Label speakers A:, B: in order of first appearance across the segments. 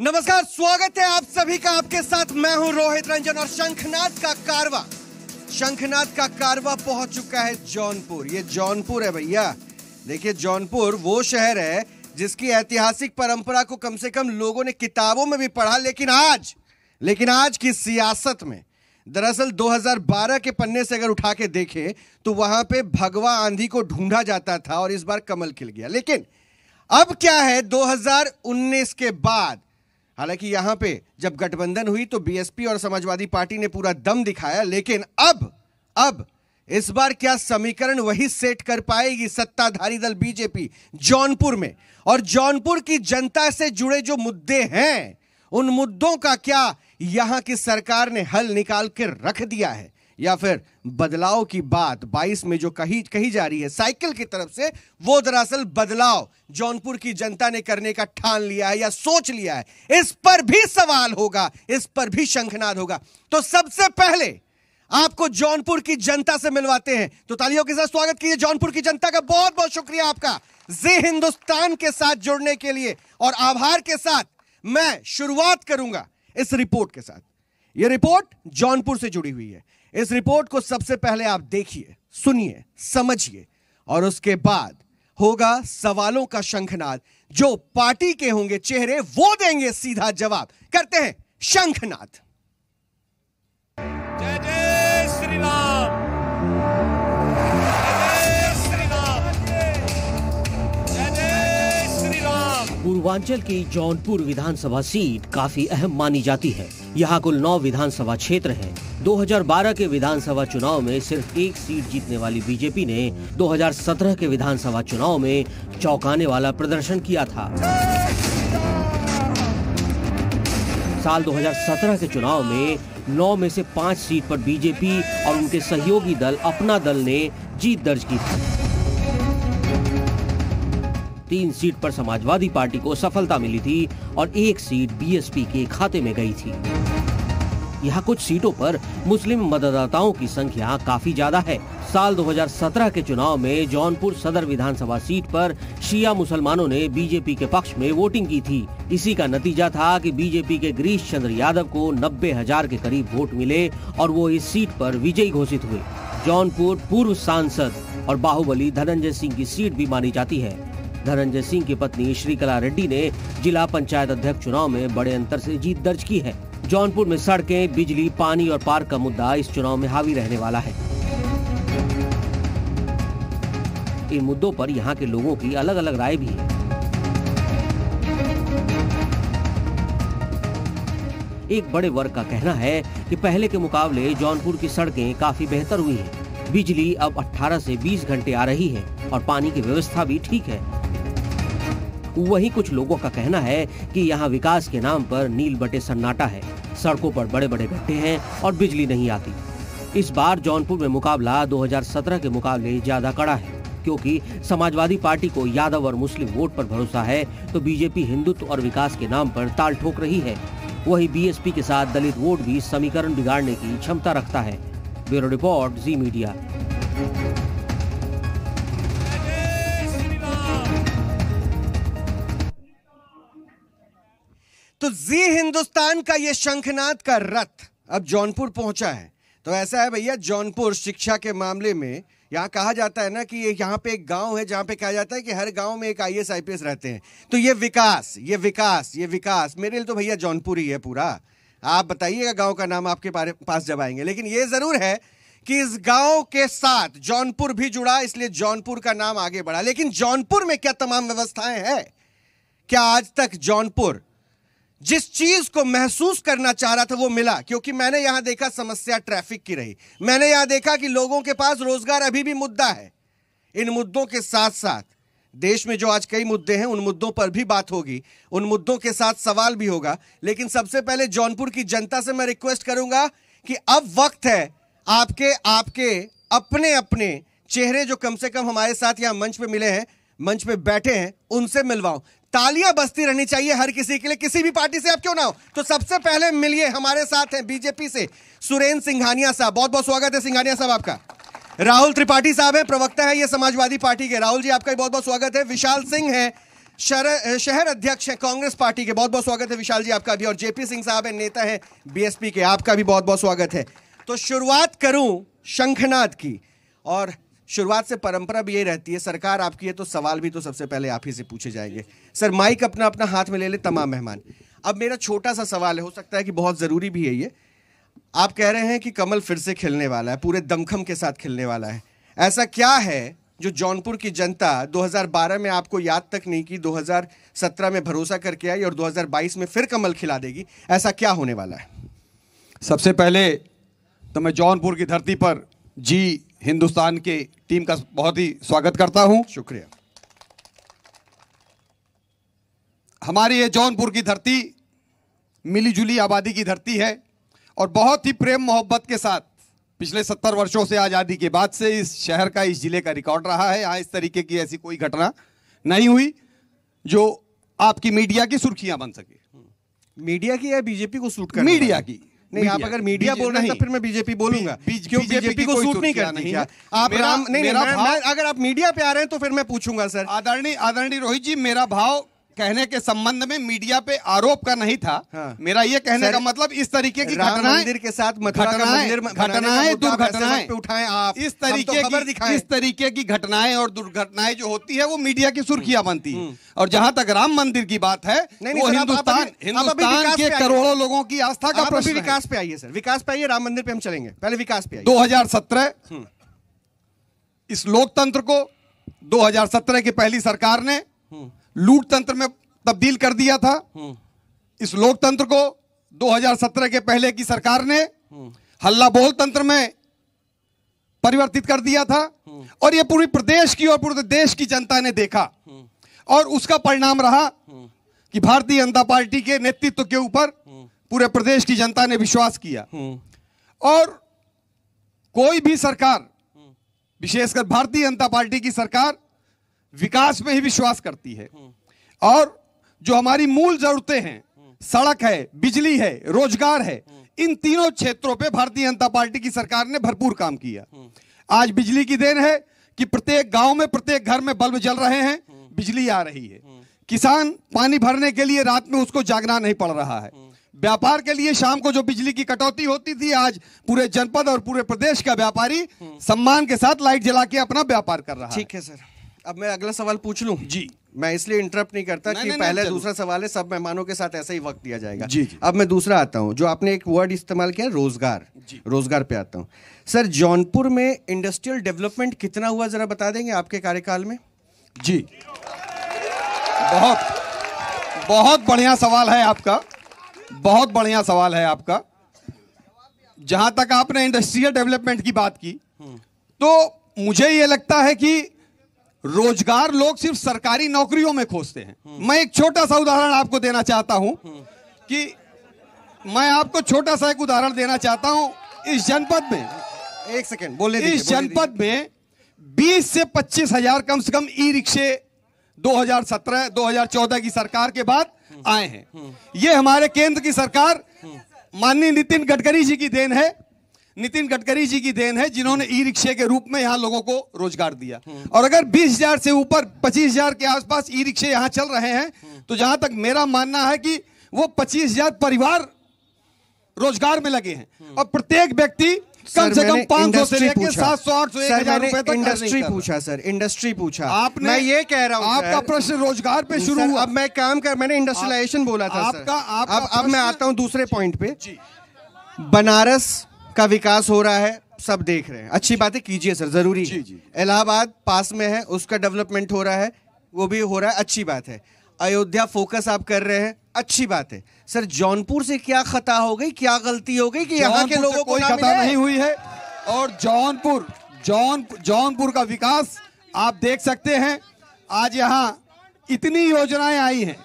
A: नमस्कार स्वागत है आप सभी का आपके साथ मैं हूं रोहित रंजन और शंखनाथ का कारवा शंखनाथ का कारवा पहुंच चुका है जौनपुर ये जौनपुर है भैया देखिए जौनपुर वो शहर है जिसकी ऐतिहासिक परंपरा को कम से कम लोगों ने किताबों में भी पढ़ा लेकिन आज लेकिन आज की सियासत में दरअसल 2012 के पन्ने से अगर उठा के देखें तो वहां पे भगवा आंधी को ढूंढा जाता था और इस बार कमल खिल गया लेकिन अब क्या है 2019 के बाद हालांकि यहां पे जब गठबंधन हुई तो बीएसपी और समाजवादी पार्टी ने पूरा दम दिखाया लेकिन अब अब इस बार क्या समीकरण वही सेट कर पाएगी सत्ताधारी दल बीजेपी जौनपुर में और जौनपुर की जनता से जुड़े जो मुद्दे हैं उन मुद्दों का क्या यहां की सरकार ने हल निकाल के रख दिया है या फिर बदलाव की बात 22 में जो कही कही जा रही है साइकिल की तरफ से वो दरअसल बदलाव जौनपुर की जनता ने करने का ठान लिया है या सोच लिया है इस पर भी सवाल होगा इस पर भी शंखनाद होगा तो सबसे पहले आपको जौनपुर की जनता से मिलवाते हैं तो तालियों के साथ स्वागत कीजिए जौनपुर की जनता का बहुत बहुत शुक्रिया आपका जे हिंदुस्तान के साथ जुड़ने के लिए और आभार के साथ मैं शुरुआत करूंगा इस रिपोर्ट के साथ यह रिपोर्ट जौनपुर से जुड़ी हुई है इस रिपोर्ट को सबसे पहले आप देखिए सुनिए समझिए और उसके बाद होगा सवालों का शंखनाद जो पार्टी के होंगे चेहरे वो देंगे सीधा जवाब करते हैं शंखनाद
B: पूर्वांचल की जौनपुर विधानसभा सीट काफी अहम मानी जाती है यहाँ कुल नौ विधानसभा क्षेत्र हैं। 2012 के विधानसभा चुनाव में सिर्फ एक सीट जीतने वाली बीजेपी ने 2017 के विधानसभा चुनाव में चौंकाने वाला प्रदर्शन किया था साल 2017 के चुनाव में नौ में से पाँच सीट पर बीजेपी और उनके सहयोगी दल अपना दल ने जीत दर्ज की थी तीन सीट पर समाजवादी पार्टी को सफलता मिली थी और एक सीट बीएसपी के खाते में गई थी यहाँ कुछ सीटों पर मुस्लिम मतदाताओं की संख्या काफी ज्यादा है साल 2017 के चुनाव में जौनपुर सदर विधानसभा सीट पर शिया मुसलमानों ने बीजेपी के पक्ष में वोटिंग की थी इसी का नतीजा था कि बीजेपी के गिरीश चंद्र यादव को नब्बे हजार के करीब वोट मिले और वो इस सीट पर विजयी घोषित हुए जौनपुर पूर्व सांसद और बाहुबली धनंजय सिंह की सीट भी मानी जाती है धनंजय सिंह की पत्नी श्रीकला रेड्डी ने जिला पंचायत अध्यक्ष चुनाव में बड़े अंतर से जीत दर्ज की है जौनपुर में सड़कें बिजली पानी और पार्क का मुद्दा इस चुनाव में हावी रहने वाला है इन मुद्दों पर यहाँ के लोगों की अलग अलग राय भी है एक बड़े वर्ग का कहना है कि पहले के मुकाबले जौनपुर की सड़कें काफी बेहतर हुई हैं। बिजली अब 18 से 20 घंटे आ रही है और पानी की व्यवस्था भी ठीक है वहीं कुछ लोगों का कहना है कि यहाँ विकास के नाम पर नील बटे सन्नाटा है सड़कों पर बड़े बड़े गड्ढे हैं और बिजली नहीं आती इस बार जौनपुर में मुकाबला 2017 के मुकाबले ज्यादा कड़ा है क्योंकि समाजवादी पार्टी को यादव और मुस्लिम वोट पर भरोसा है तो बीजेपी हिंदुत्व और विकास के नाम पर ताल ठोक रही है वही बीएसपी के साथ दलित वोट भी समीकरण बिगाड़ने की क्षमता रखता है bureau report Zee media
A: Zee Hindustan का ये शंखनाथ का रथ अब जौनपुर पहुंचा है तो ऐसा है भैया जौनपुर शिक्षा के मामले में यहाँ कहा जाता है ना कि ये यहाँ पे एक गांव है जहाँ पे कहा जाता है कि हर गांव में एक आई एस रहते हैं तो ये विकास ये विकास ये विकास मेरे लिए तो भैया जौनपुर ही है पूरा आप बताइएगा गांव का नाम आपके पास जब आएंगे लेकिन ये जरूर है कि इस गांव के साथ जौनपुर भी जुड़ा इसलिए जौनपुर का नाम आगे बढ़ा लेकिन जौनपुर में क्या तमाम व्यवस्थाएं हैं क्या आज तक जौनपुर जिस चीज को महसूस करना चाह रहा था वो मिला क्योंकि मैंने यहां देखा समस्या ट्रैफिक की रही मैंने यहां देखा कि लोगों के पास रोजगार अभी भी मुद्दा है इन मुद्दों के साथ साथ देश में जो आज कई मुद्दे हैं उन मुद्दों पर भी बात होगी उन मुद्दों के साथ सवाल भी होगा लेकिन सबसे पहले जौनपुर की जनता से मैं रिक्वेस्ट करूंगा कि अब वक्त है आपके आपके अपने अपने चेहरे जो कम से कम हमारे साथ यहाँ मंच पे मिले हैं मंच पे बैठे हैं उनसे मिलवाओ तालियां बस्ती रहनी चाहिए हर किसी के लिए किसी भी पार्टी से आप क्यों ना हो तो सबसे पहले मिलिए हमारे साथ हैं बीजेपी से सुरेंद्र सिंघानिया साहब बहुत बहुत स्वागत है सिंघानिया साहब आपका राहुल त्रिपाठी साहब हैं प्रवक्ता है ये समाजवादी पार्टी के राहुल जी आपका भी बहुत बहुत स्वागत है विशाल सिंह है शहर अध्यक्ष है कांग्रेस पार्टी के बहुत बहुत स्वागत है विशाल जी आपका भी और जेपी सिंह साहब है नेता है बीएसपी के आपका भी बहुत बहुत स्वागत है तो शुरुआत करूं शंखनाद की और शुरुआत से परंपरा भी यही रहती है सरकार आपकी है तो सवाल भी तो सबसे पहले आप ही से पूछे जाएंगे सर माइक अपना अपना हाथ में ले ले तमाम मेहमान अब मेरा छोटा सा सवाल है हो सकता है कि बहुत ज़रूरी भी है ये आप कह रहे हैं कि कमल फिर से खेलने वाला है पूरे दमखम के साथ खेलने वाला है ऐसा क्या है जो जौनपुर की जनता 2012 में आपको याद तक नहीं की 2017 में भरोसा करके आई और 2022 में फिर कमल खिला देगी ऐसा क्या होने वाला है सबसे पहले तो मैं जौनपुर की धरती पर जी हिंदुस्तान के टीम का बहुत ही स्वागत करता हूं शुक्रिया हमारी ये जौनपुर की धरती मिलीजुली आबादी की धरती है और बहुत ही प्रेम मोहब्बत के साथ पिछले सत्तर वर्षों से आज़ादी के बाद से इस शहर का इस ज़िले का रिकॉर्ड रहा है यहाँ इस तरीके की ऐसी कोई घटना नहीं हुई जो आपकी मीडिया की सुर्खियां बन सके मीडिया की या बीजेपी को सूट कर मीडिया की नहीं आप अगर मीडिया बोल रहे हैं तो फिर मैं बीजेपी बोलूंगा क्यों बीजेपी को सूट नहीं करती क्या आप राम नहीं अगर आप मीडिया पे आ रहे हैं तो फिर मैं पूछूंगा सर आदरणीय आदरणीय रोहित जी मेरा भाव कहने के संबंध में मीडिया पे आरोप का नहीं था हाँ। मेरा ये कहने का मतलब इस तरीके की घटना मंदिर के साथ घटनाएं दुर्घटनाएं उठाएं आप इस तो तरीके तो की इस तरीके की घटनाएं और दुर्घटनाएं जो होती है वो मीडिया की सुर्खियां हम्म। बनती है हम्म। और जहां तक राम मंदिर की बात है वो हिंदुस्तान हिंदुस्तान के करोड़ों लोगों की आस्था का प्रश्न विकास पे आइए सर विकास पे आइए राम मंदिर पे हम चलेंगे पहले विकास पे दो हजार हम्म। इस लोकतंत्र को 2017 की पहली सरकार ने लूट तंत्र में तब्दील कर दिया था हम्म। इस लोकतंत्र को 2017 के पहले की सरकार ने हम्म। हल्ला बोल तंत्र में परिवर्तित कर दिया था हम्म। और यह पूरी प्रदेश की और पूरे देश की जनता ने देखा और उसका परिणाम रहा कि भारतीय जनता पार्टी के नेतृत्व के ऊपर पूरे प्रदेश की जनता ने विश्वास किया और कोई भी सरकार विशेषकर भारतीय जनता पार्टी की सरकार विकास में ही विश्वास करती है हम्म। और जो हमारी मूल जरूरतें हैं हम्म। सड़क है बिजली है रोजगार है हम्म। इन तीनों क्षेत्रों पे भारतीय जनता पार्टी की सरकार ने भरपूर काम किया आज बिजली की देन है कि प्रत्येक गांव में प्रत्येक घर में बल्ब जल रहे हैं बिजली आ रही है किसान पानी भरने के लिए रात में उसको जागना नहीं पड़ रहा है व्यापार के लिए शाम को जो बिजली की कटौती होती थी आज पूरे जनपद और पूरे प्रदेश का व्यापारी सम्मान के साथ लाइट जला के अपना व्यापार कर रहा है ठीक है सर अब मैं अगला सवाल पूछ लूं जी मैं इसलिए इंटरप्ट नहीं करता नहीं, कि नहीं, पहले नहीं, दूसरा सवाल है सब मेहमानों के साथ ऐसा ही वक्त दिया जाएगा जी, जी अब मैं दूसरा आता हूं जो आपने एक वर्ड इस्तेमाल किया रोजगार रोजगार पे आता हूं सर जौनपुर में इंडस्ट्रियल डेवलपमेंट कितना हुआ जरा बता देंगे आपके कार्यकाल में जी बहुत बहुत बढ़िया सवाल है आपका बहुत बढ़िया सवाल है आपका जहां तक आपने इंडस्ट्रियल डेवलपमेंट की बात की हम्म। तो मुझे ये लगता है कि रोजगार लोग सिर्फ सरकारी नौकरियों में खोजते हैं मैं एक छोटा सा उदाहरण आपको देना चाहता हूं कि मैं आपको छोटा सा एक उदाहरण देना चाहता हूं इस जनपद में एक सेकेंड बोले इस जनपद में 20 से पच्चीस हजार कम से कम ई रिक्शे 2017 2014 की सरकार के बाद आए हैं ये हमारे केंद्र की सरकार माननीय नितिन गडकरी जी की देन है नितिन गडकरी जी की देन है जिन्होंने ई रिक्शे के रूप में यहाँ लोगों को रोजगार दिया और अगर 20,000 से ऊपर 25,000 के आसपास ई रिक्शे यहाँ चल रहे हैं तो जहां तक मेरा मानना है कि वो 25,000 परिवार रोजगार में लगे हैं हम्म। और प्रत्येक व्यक्ति कम से कम पांच सौ से लेकर सात सौ आठ सौ एक हजार रूपए इंडस्ट्री पूछा सर इंडस्ट्री पूछा आपने मैं ये कह रहा हूँ आपका प्रश्न रोजगार पे शुरू हुआ अब मैं काम कर मैंने इंडस्ट्रियलाइजेशन बोला था आपका अब अब मैं आता हूँ दूसरे पॉइंट पे बनारस का विकास हो रहा है सब देख रहे हैं अच्छी बातें कीजिए सर जरूरी इलाहाबाद पास में है उसका डेवलपमेंट हो रहा है वो भी हो रहा है अच्छी बात है अयोध्या फोकस आप कर रहे हैं अच्छी बात है सर जौनपुर से क्या खता हो गई क्या गलती हो गई कि यहाँ के लोगों को खता नहीं हुई है और जौनपुर जौन जौनपुर का विकास आप देख सकते हैं आज यहाँ इतनी योजनाएं आई हैं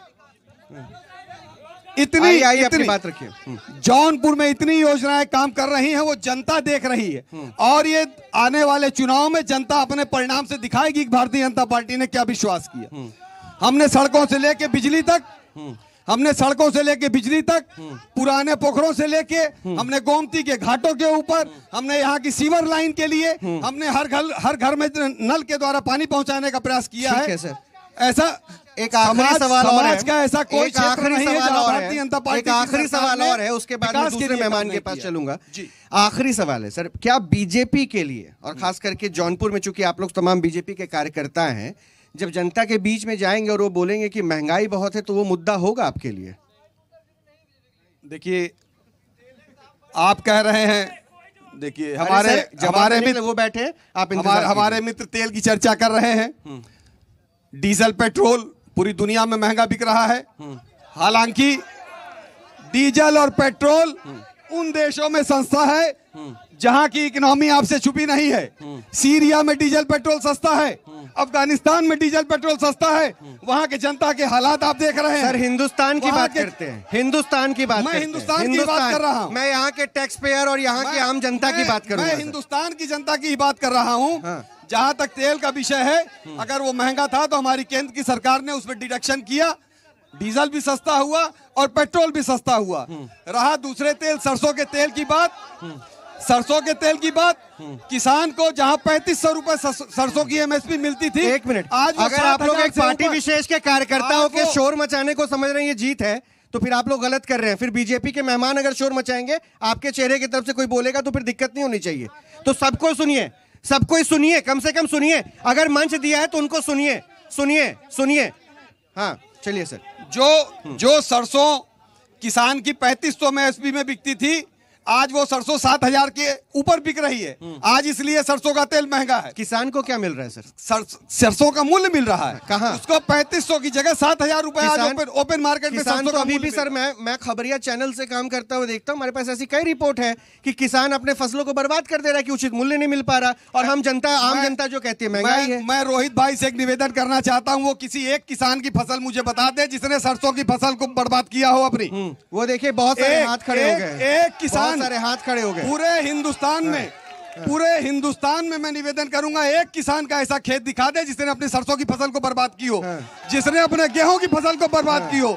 A: इतनी आई इतनी बात रखिए हम्म। जौनपुर में इतनी योजनाएं काम कर रही हैं वो जनता देख रही है हम्म। और ये आने वाले चुनाव में जनता अपने परिणाम से दिखाएगी कि भारतीय जनता पार्टी ने क्या विश्वास किया हम्म। हमने सड़कों से लेके बिजली तक हमने सड़कों से लेके बिजली तक पुराने पोखरों से लेके हमने गोमती के घाटों के ऊपर हमने यहाँ की सीवर लाइन के लिए हमने हर घर हर घर में नल के द्वारा पानी पहुंचाने का प्रयास किया है ऐसा एक आखिरी सवाल और है का ऐसा कोई आखिरी सवाल और है जनता पार्टी एक आखिरी सवाल और है उसके बाद मैं दूसरे मेहमान के पास चलूंगा आखिरी सवाल है सर क्या बीजेपी के लिए और हम्म। खास करके जौनपुर में चूंकि आप लोग तमाम बीजेपी के कार्यकर्ता हैं जब जनता के बीच में जाएंगे और वो बोलेंगे कि महंगाई बहुत है तो वो मुद्दा होगा आपके लिए देखिए आप कह रहे हैं देखिए हमारे हमारे मित्र तो वो बैठे आप हमारे मित्र तेल की चर्चा कर रहे हैं हम्म। डीजल पेट्रोल पूरी दुनिया में महंगा बिक रहा है हम्म। हालांकि डीजल और पेट्रोल हम्म। उन देशों में सस्ता है हम्म। जहां की इकोनॉमी आपसे छुपी नहीं है सीरिया में डीजल पेट्रोल सस्ता है अफगानिस्तान में डीजल पेट्रोल सस्ता है वहां के जनता के हालात आप देख रहे हैं सर हिंदुस्तान की बात करते हैं हिंदुस्तान की बात मैं हिंदुस्तान, हिंदुस्तान की बात कर रहा हूँ मैं यहाँ के टैक्स पेयर और यहाँ की आम जनता की बात कर रहा हूँ हिंदुस्तान की जनता की बात कर रहा हूँ हाँ। जहां तक तेल का विषय है अगर वो महंगा था तो हमारी केंद्र की सरकार ने उसमें डिडक्शन किया डीजल भी सस्ता हुआ और पेट्रोल भी सस्ता हुआ रहा दूसरे तेल सरसों के तेल की बात सरसों के तेल की बात किसान को जहां पैंतीस सौ रूपए सरसों की एमएसपी मिलती थी एक मिनट आज अगर आप लोग एक पार्टी विशेष के कार्यकर्ताओं के शोर मचाने को समझ रहे हैं ये जीत है तो फिर आप लोग गलत कर रहे हैं फिर बीजेपी के मेहमान अगर शोर मचाएंगे आपके चेहरे की तरफ से कोई बोलेगा तो फिर दिक्कत नहीं होनी चाहिए तो सबको सुनिए सबको सुनिए कम से कम सुनिए अगर मंच दिया है तो उनको सुनिए सुनिए सुनिए हाँ चलिए सर जो हम्म। जो सरसों किसान की पैंतीस सौ में एसपी में बिकती थी आज वो सरसों सात हजार के ऊपर बिक रही है हम्म। आज इसलिए सरसों का तेल महंगा है किसान को क्या मिल रहा है सर सरसों का मूल्य मिल रहा है कहा उसको पैंतीस सौ की जगह सात हजार रूपए ओपन, मार्केट में सरसों का अभी भी सर मैं मैं खबरिया चैनल से काम करता हुआ देखता हूँ हमारे पास ऐसी कई रिपोर्ट है कि किसान अपने फसलों को बर्बाद कर दे रहा है की उचित मूल्य नहीं मिल पा रहा और हम जनता आम जनता जो कहती है महंगाई है मैं रोहित भाई से एक निवेदन करना चाहता हूँ वो किसी एक किसान की फसल मुझे बता दे जिसने सरसों की फसल को बर्बाद किया हो अपनी हम्म, वो देखिये बहुत सारे हाथ खड़े हो गए एक किसान सारे हाथ खड़े हो गए पूरे हिंदुस्तान में पूरे हिंदुस्तान में मैं निवेदन करूंगा एक किसान का ऐसा खेत दिखा दे जिसने अपनी सरसों की फसल को बर्बाद की हो जिसने अपने गेहूं की फसल को बर्बाद की हो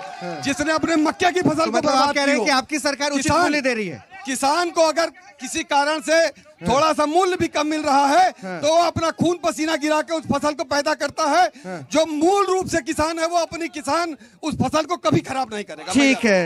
A: जिसने अपने मक्के की फसल को मतलब बर्बाद कह रहे हैं कि आपकी सरकार उचित मूल्य दे रही है किसान को अगर किसी कारण से थोड़ा सा मूल्य भी कम मिल रहा है तो वो अपना खून पसीना गिरा के उस फसल को पैदा करता है जो मूल रूप से किसान है वो अपनी किसान उस फसल को कभी खराब नहीं करेगा ठीक है